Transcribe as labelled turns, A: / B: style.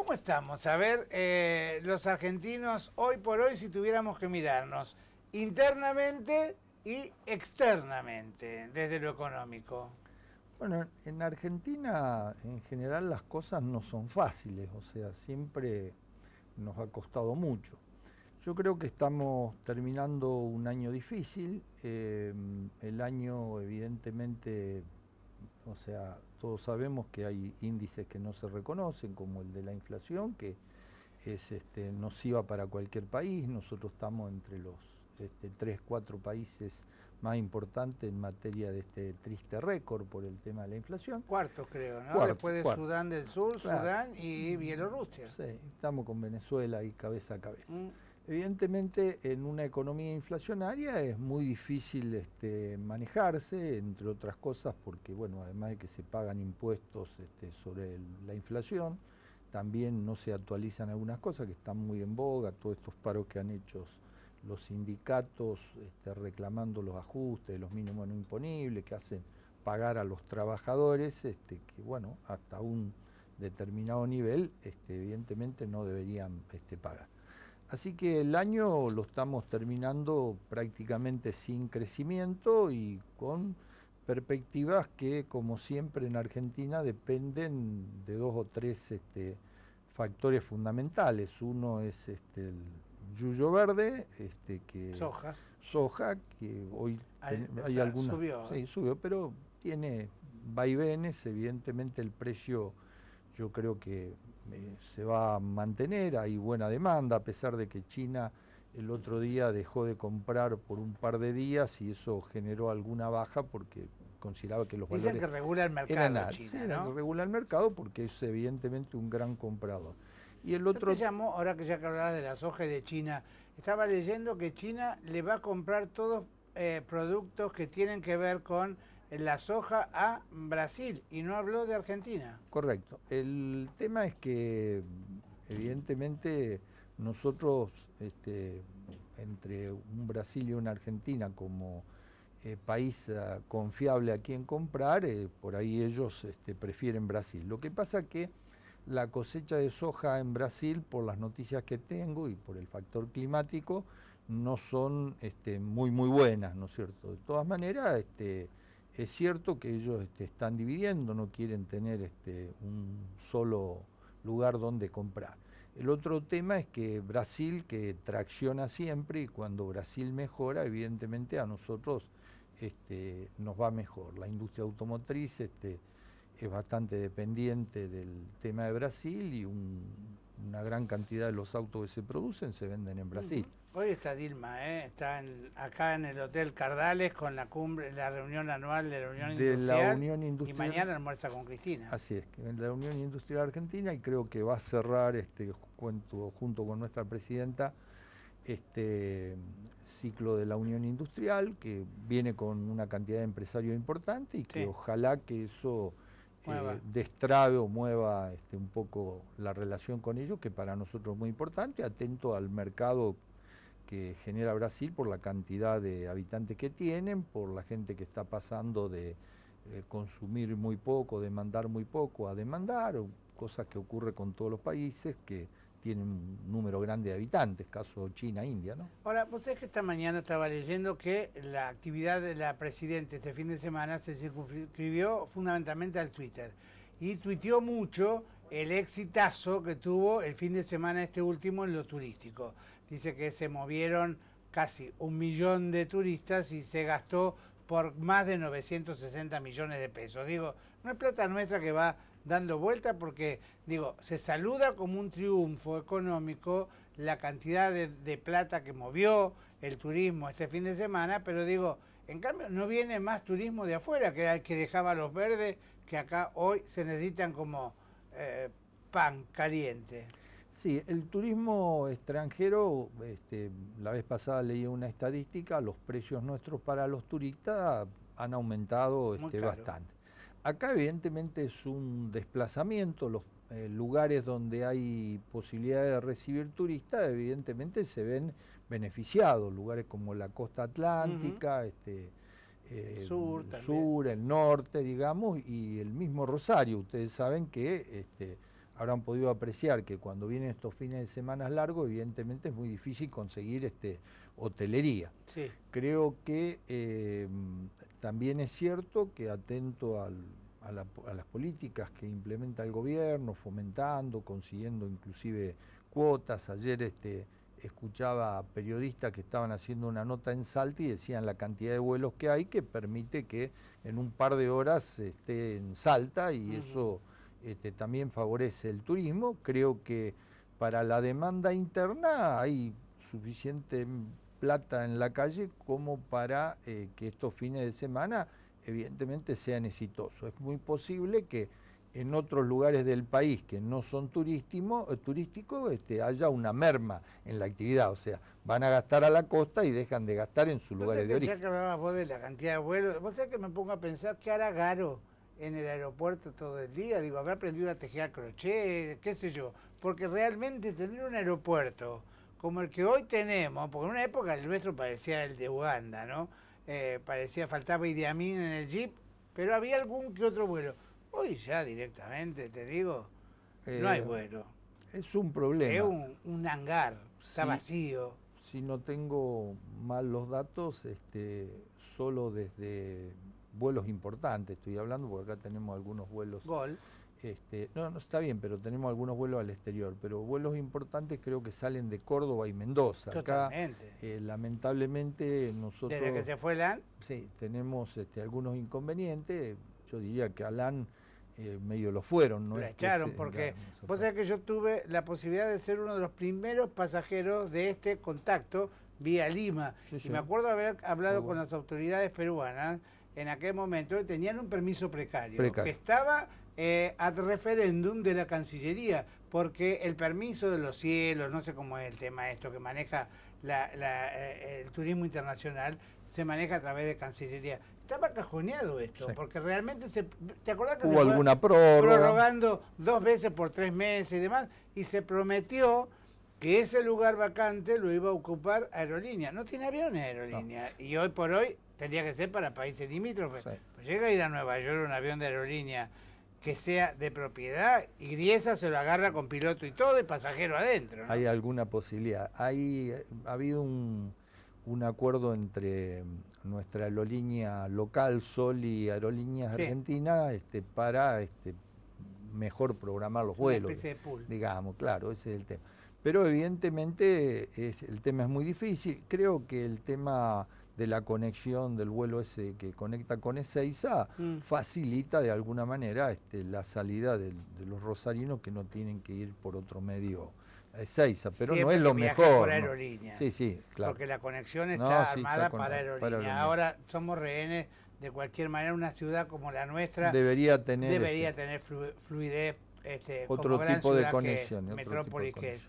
A: ¿Cómo estamos? A ver, eh, los argentinos hoy por hoy, si tuviéramos que mirarnos internamente y externamente, desde lo económico.
B: Bueno, en Argentina en general las cosas no son fáciles, o sea, siempre nos ha costado mucho. Yo creo que estamos terminando un año difícil, eh, el año evidentemente, o sea, todos sabemos que hay índices que no se reconocen, como el de la inflación, que es este, nociva para cualquier país. Nosotros estamos entre los este, tres, cuatro países más importantes en materia de este triste récord por el tema de la inflación.
A: Cuarto, creo, ¿no? Después de Sudán del Sur, Sudán y Bielorrusia.
B: Sí, estamos con Venezuela y cabeza a cabeza. Mm. Evidentemente, en una economía inflacionaria es muy difícil este, manejarse, entre otras cosas, porque, bueno, además de que se pagan impuestos este, sobre la inflación, también no se actualizan algunas cosas que están muy en boga, todos estos paros que han hecho los sindicatos este, reclamando los ajustes, los mínimos no imponibles, que hacen pagar a los trabajadores, que bueno, hasta un determinado nivel, evidentemente no deberían pagar. Así que el año lo estamos terminando prácticamente sin crecimiento y con perspectivas que, como siempre en Argentina, dependen de dos o tres este, factores fundamentales. Uno es este, el yuyo verde, este, que soja, soja que hoy ah, hay ¿eh? subió, pero tiene vaivenes. Evidentemente el precio, yo creo que eh, se va a mantener, hay buena demanda, a pesar de que China el otro día dejó de comprar por un par de días y eso generó alguna baja porque consideraba que los Dicen valores... Dicen que regula el mercado China, ¿no? regula el mercado porque es evidentemente un gran comprador. Y el otro... llamó, ahora que ya que hablabas de las hojas de China, estaba leyendo
A: que China le va a comprar todos eh, productos que tienen que ver con la
B: soja a Brasil y no habló de Argentina. Correcto. El tema es que evidentemente nosotros, este, entre un Brasil y una Argentina como eh, país ah, confiable a quien comprar, eh, por ahí ellos este, prefieren Brasil. Lo que pasa que la cosecha de soja en Brasil, por las noticias que tengo y por el factor climático, no son este, muy muy buenas, ¿no es cierto? De todas maneras, este, es cierto que ellos este, están dividiendo, no quieren tener este, un solo lugar donde comprar. El otro tema es que Brasil, que tracciona siempre, y cuando Brasil mejora, evidentemente a nosotros este, nos va mejor. La industria automotriz este, es bastante dependiente del tema de Brasil y un una gran cantidad de los autos que se producen se venden en Brasil.
A: Hoy está Dilma, ¿eh? está acá en el Hotel Cardales con la cumbre, la reunión anual de la Unión Industrial. La Y mañana almuerza con Cristina.
B: Así es, en la Unión Industrial Argentina y creo que va a cerrar este junto con nuestra presidenta este ciclo de la Unión Industrial que viene con una cantidad de empresarios importante y que ojalá que eso eh, destrabe o mueva este, un poco la relación con ellos, que para nosotros es muy importante, atento al mercado que genera Brasil por la cantidad de habitantes que tienen, por la gente que está pasando de eh, consumir muy poco, demandar muy poco, a demandar, cosas que ocurre con todos los países, que tienen un número grande de habitantes, caso China, India, ¿no?
A: Ahora, vos sabés que esta mañana estaba leyendo que la actividad de la Presidenta este fin de semana se circunscribió fundamentalmente al Twitter. Y tuiteó mucho el exitazo que tuvo el fin de semana este último en lo turístico. Dice que se movieron casi un millón de turistas y se gastó por más de 960 millones de pesos. Digo, no es plata nuestra que va dando vuelta porque, digo, se saluda como un triunfo económico la cantidad de, plata que movió el turismo este fin de semana, pero digo, en cambio no viene más turismo de afuera, que era el que dejaba los verdes, que acá hoy se necesitan como eh, pan caliente.
B: Sí, el turismo extranjero, este, la vez pasada leí una estadística, los precios nuestros para los turistas han aumentado este, bastante. Acá evidentemente es un desplazamiento, los eh, lugares donde hay posibilidad de recibir turistas evidentemente se ven beneficiados, lugares como la costa atlántica, este, el eh, sur, el, norte, digamos, y el mismo Rosario. Ustedes saben que este, habrán podido apreciar que cuando vienen estos fines de semana largos, evidentemente es muy difícil conseguir este, hotelería. Creo que em, también es cierto que atento a, las políticas que implementa el gobierno, fomentando, consiguiendo inclusive cuotas. Ayer este, escuchaba a periodistas que estaban haciendo una nota en Salta y decían la cantidad de vuelos que hay que permite que en un par de horas esté en Salta y eso este, también favorece el turismo. Creo que para la demanda interna hay suficiente plata en la calle como para eh, que estos fines de semana evidentemente sean exitosos. Es muy posible que en otros lugares del país que no son eh, turísticos este, haya una merma en la actividad. O sea, van a gastar a la costa y dejan de gastar en sus lugares de origen. Ya
A: que hablabas vos de la cantidad de vuelos, vos sabés que me pongo a pensar qué hará Garo en el aeropuerto todo el día, digo, habrá aprendido a tejer crochet, qué sé yo, porque realmente tener un aeropuerto como el que hoy tenemos, porque en una época el nuestro parecía el de Uganda, ¿no? Eh, parecía, faltaba Idi en el jeep, pero había algún que otro vuelo. Hoy ya directamente, te digo, no hay eh, vuelo.
B: Es un problema. Es
A: un, hangar, está vacío.
B: Si no tengo mal los datos, este, solo desde vuelos importantes, estoy hablando, porque acá tenemos algunos vuelos Gol. Este, no, no está bien, pero tenemos algunos vuelos al exterior, pero vuelos importantes creo que salen de Córdoba y Mendoza. Eh, lamentablemente nosotros... Desde que se fue LAN. Sí, tenemos este, algunos inconvenientes. Yo diría que a eh, medio lo fueron. ¿no? Lo echaron porque vos sabés que
A: yo tuve la posibilidad de ser uno de los primeros pasajeros de este contacto vía Lima. y me acuerdo haber hablado con las autoridades peruanas en aquel momento, tenían un permiso precario. precario. que estaba eh, referéndum de la Cancillería, porque el permiso de los cielos, no sé cómo es el tema esto que maneja eh, el turismo internacional, se maneja a través de Cancillería. Estaba cajoneado esto, porque realmente se... ¿Te acordás que Hubo se alguna prórroga. prorrogando dos veces por tres meses y demás? Y se prometió que ese lugar vacante lo iba a ocupar aerolínea. No tiene aviones aerolínea. Y hoy por hoy tendría que ser para países limítrofes. Pues llega a ir a Nueva York un avión de aerolínea que sea de propiedad y Griesa se lo agarra con piloto y todo y pasajero adentro.
B: Hay alguna posibilidad. Hay, ha habido un, acuerdo entre nuestra aerolínea local, Sol y Aerolíneas Argentina, este, para este, mejor programar los vuelos. Digamos, claro, ese es el tema. Pero evidentemente es, el tema es muy difícil. Creo que el tema de la conexión del vuelo ese que conecta con Ezeiza, mm. facilita de alguna manera este, la salida de, los rosarinos que no tienen que ir por otro medio a Ezeiza, pero no es lo mejor. Por aerolíneas, Sí, sí, claro. Porque la
A: conexión está armada para, aerolíneas. Ahora somos rehenes. De cualquier manera, una ciudad como la nuestra debería tener, debería este tener fluidez. Este, otro, tipo de, que, otro Metrópolis